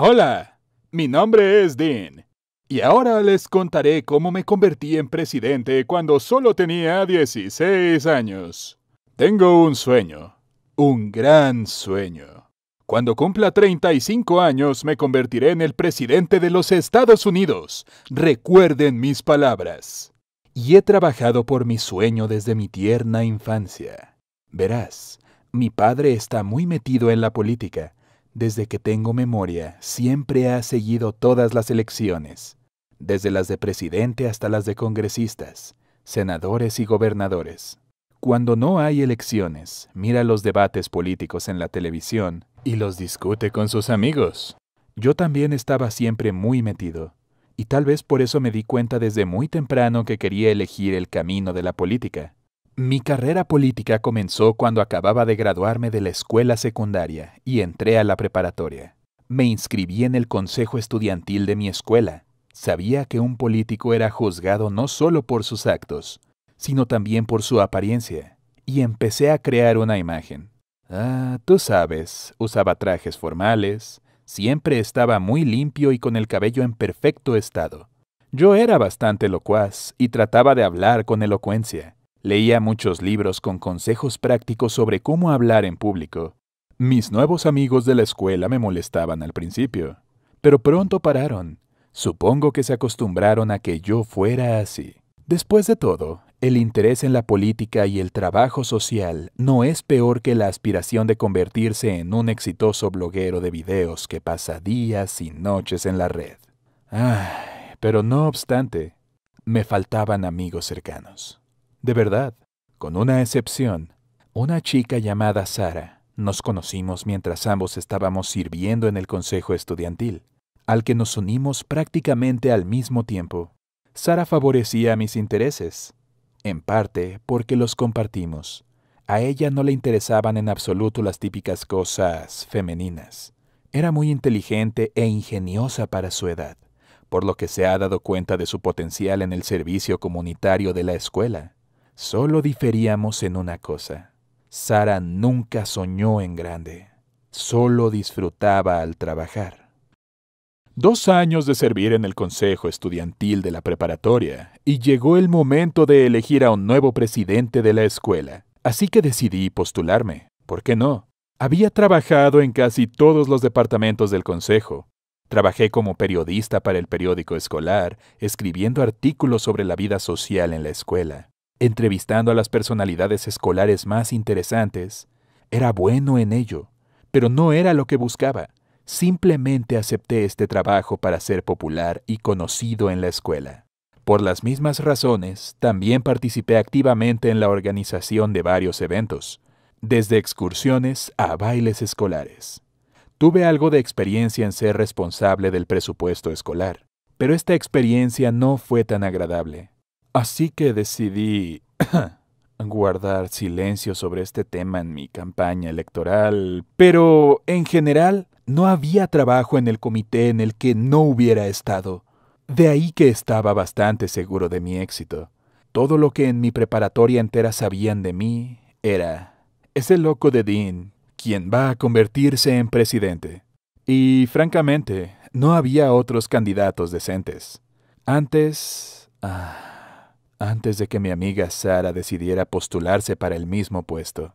Hola, mi nombre es Dean. Y ahora les contaré cómo me convertí en presidente cuando solo tenía 16 años. Tengo un sueño, un gran sueño. Cuando cumpla 35 años me convertiré en el presidente de los Estados Unidos. Recuerden mis palabras. Y he trabajado por mi sueño desde mi tierna infancia. Verás, mi padre está muy metido en la política desde que tengo memoria, siempre ha seguido todas las elecciones, desde las de presidente hasta las de congresistas, senadores y gobernadores. Cuando no hay elecciones, mira los debates políticos en la televisión y los discute con sus amigos. Yo también estaba siempre muy metido, y tal vez por eso me di cuenta desde muy temprano que quería elegir el camino de la política. Mi carrera política comenzó cuando acababa de graduarme de la escuela secundaria y entré a la preparatoria. Me inscribí en el consejo estudiantil de mi escuela. Sabía que un político era juzgado no solo por sus actos, sino también por su apariencia, y empecé a crear una imagen. Ah, tú sabes, usaba trajes formales, siempre estaba muy limpio y con el cabello en perfecto estado. Yo era bastante locuaz y trataba de hablar con elocuencia Leía muchos libros con consejos prácticos sobre cómo hablar en público. Mis nuevos amigos de la escuela me molestaban al principio, pero pronto pararon. Supongo que se acostumbraron a que yo fuera así. Después de todo, el interés en la política y el trabajo social no es peor que la aspiración de convertirse en un exitoso bloguero de videos que pasa días y noches en la red. Ah, pero no obstante, me faltaban amigos cercanos. De verdad, con una excepción. Una chica llamada Sara. Nos conocimos mientras ambos estábamos sirviendo en el Consejo Estudiantil, al que nos unimos prácticamente al mismo tiempo. Sara favorecía mis intereses, en parte porque los compartimos. A ella no le interesaban en absoluto las típicas cosas femeninas. Era muy inteligente e ingeniosa para su edad, por lo que se ha dado cuenta de su potencial en el servicio comunitario de la escuela. Solo diferíamos en una cosa. Sara nunca soñó en grande. Solo disfrutaba al trabajar. Dos años de servir en el Consejo Estudiantil de la Preparatoria, y llegó el momento de elegir a un nuevo presidente de la escuela, así que decidí postularme. ¿Por qué no? Había trabajado en casi todos los departamentos del Consejo, Trabajé como periodista para el periódico escolar, escribiendo artículos sobre la vida social en la escuela entrevistando a las personalidades escolares más interesantes. Era bueno en ello, pero no era lo que buscaba. Simplemente acepté este trabajo para ser popular y conocido en la escuela. Por las mismas razones, también participé activamente en la organización de varios eventos, desde excursiones a bailes escolares. Tuve algo de experiencia en ser responsable del presupuesto escolar, pero esta experiencia no fue tan agradable. Así que decidí guardar silencio sobre este tema en mi campaña electoral, pero en general no había trabajo en el comité en el que no hubiera estado. De ahí que estaba bastante seguro de mi éxito. Todo lo que en mi preparatoria entera sabían de mí era ese loco de Dean, quien va a convertirse en presidente. Y francamente, no había otros candidatos decentes. Antes... Ah, antes de que mi amiga Sara decidiera postularse para el mismo puesto.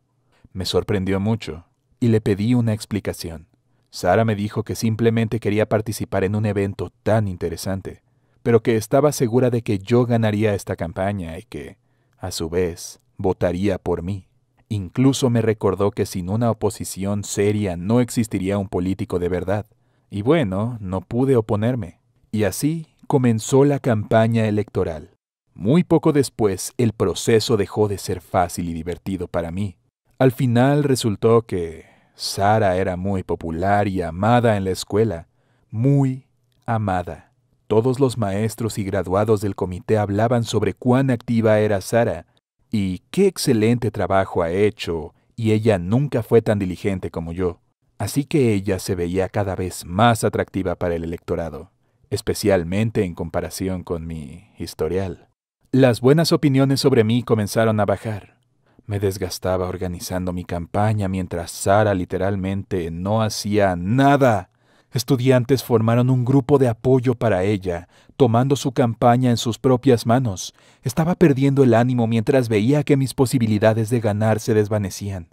Me sorprendió mucho y le pedí una explicación. Sara me dijo que simplemente quería participar en un evento tan interesante, pero que estaba segura de que yo ganaría esta campaña y que, a su vez, votaría por mí. Incluso me recordó que sin una oposición seria no existiría un político de verdad. Y bueno, no pude oponerme. Y así comenzó la campaña electoral. Muy poco después, el proceso dejó de ser fácil y divertido para mí. Al final resultó que Sara era muy popular y amada en la escuela, muy amada. Todos los maestros y graduados del comité hablaban sobre cuán activa era Sara y qué excelente trabajo ha hecho, y ella nunca fue tan diligente como yo. Así que ella se veía cada vez más atractiva para el electorado, especialmente en comparación con mi historial. Las buenas opiniones sobre mí comenzaron a bajar. Me desgastaba organizando mi campaña mientras Sara literalmente no hacía nada. Estudiantes formaron un grupo de apoyo para ella, tomando su campaña en sus propias manos. Estaba perdiendo el ánimo mientras veía que mis posibilidades de ganar se desvanecían.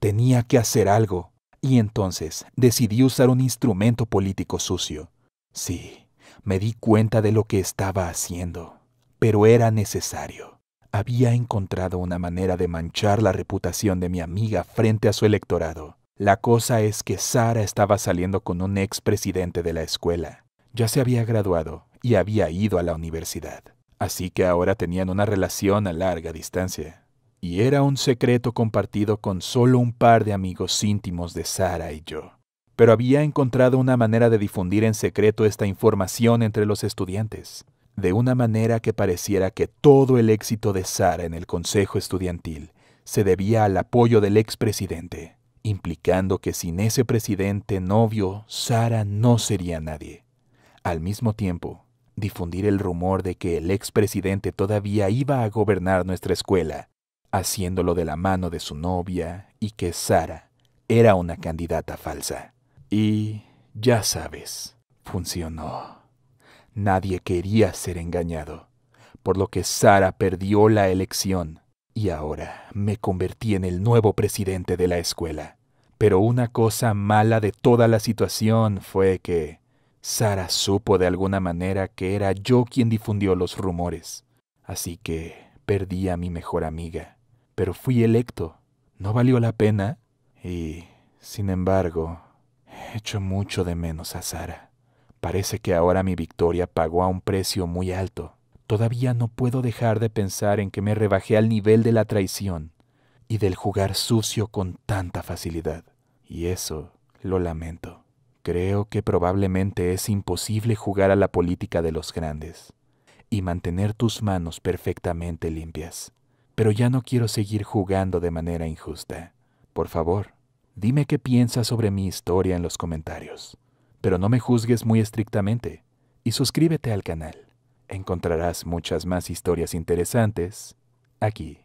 Tenía que hacer algo, y entonces decidí usar un instrumento político sucio. Sí, me di cuenta de lo que estaba haciendo pero era necesario. Había encontrado una manera de manchar la reputación de mi amiga frente a su electorado. La cosa es que Sara estaba saliendo con un ex presidente de la escuela. Ya se había graduado y había ido a la universidad. Así que ahora tenían una relación a larga distancia. Y era un secreto compartido con solo un par de amigos íntimos de Sara y yo. Pero había encontrado una manera de difundir en secreto esta información entre los estudiantes de una manera que pareciera que todo el éxito de Sara en el Consejo Estudiantil se debía al apoyo del expresidente, implicando que sin ese presidente novio, Sara no sería nadie. Al mismo tiempo, difundir el rumor de que el expresidente todavía iba a gobernar nuestra escuela, haciéndolo de la mano de su novia y que Sara era una candidata falsa. Y, ya sabes, funcionó. Nadie quería ser engañado, por lo que Sara perdió la elección. Y ahora me convertí en el nuevo presidente de la escuela. Pero una cosa mala de toda la situación fue que Sara supo de alguna manera que era yo quien difundió los rumores. Así que perdí a mi mejor amiga. Pero fui electo. No valió la pena. Y, sin embargo, echo mucho de menos a Sara. Parece que ahora mi victoria pagó a un precio muy alto. Todavía no puedo dejar de pensar en que me rebajé al nivel de la traición y del jugar sucio con tanta facilidad. Y eso lo lamento. Creo que probablemente es imposible jugar a la política de los grandes y mantener tus manos perfectamente limpias. Pero ya no quiero seguir jugando de manera injusta. Por favor, dime qué piensas sobre mi historia en los comentarios. Pero no me juzgues muy estrictamente y suscríbete al canal. Encontrarás muchas más historias interesantes aquí.